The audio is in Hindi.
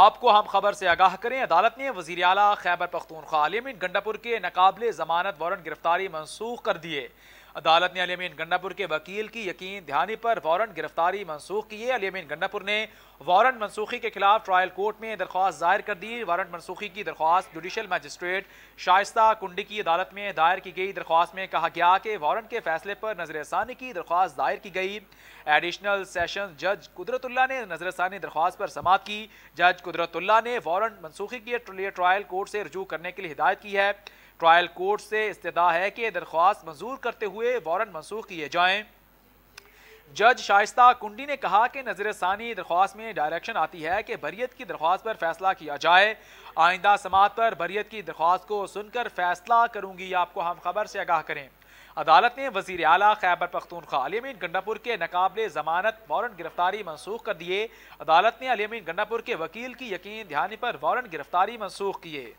आपको हम खबर से आगाह करें अदालत ने वजीर अला खैबर पख्तूनख्वा आलिम गंडापुर के नाकबले जमानत वारंट गिरफ्तारी मनसूख कर दिए अदालत ने अलीमीन गन्नापुर के वकील की यकीन दहानी पर वारंट गिरफ्तारी मनसूख की है अलीमीन गन्नापुर ने वारंट मनसूखी के खिलाफ ट्रायल कोर्ट में दरख्वास्त दायर कर दी वारंट मनसूखी की दरख्वास्त जुडिशल मजिस्ट्रेट शाइस्ता कुंडी की अदालत में दायर की गई दरख्वास्त में कहा गया कि वारंट के फैसले पर नजरसानी की दरख्वास्त दायर की गई एडिशनल सेशन जज कुदरतुल्ला ने नजरसानी दरख्वास्त पर समाप्त की जज कुदरतुल्ला ने वारंट मनसूखी के लिए ट्रायल कोर्ट से रजू करने के लिए हिदायत की है ट्रायल कोर्ट से इस्तः है कि दरख्वास्त मंजूर करते हुए वारंट मंसूख किए जाएँ जज शाइस्ता कुंडी ने कहा कि नजर सानी दरख्वास्त में डायरेक्शन आती है कि बरीत की दरख्वास्त पर फैसला किया जाए आइंदा समात पर बरीत की दरख्वास्त को सुनकर फैसला करूंगी आपको हम खबर से आगाह करें अदालत ने वजीर अला खैबर पख्तूनखा अलीमीन गंडापुर के नकाबले जमानत वारंट गिरफ्तारी मनसूख कर दिए अदालत ने अलीमीन गंडापुर के वकील की यकीन दहानी पर वारंट गिरफ्तारी मनसूख किए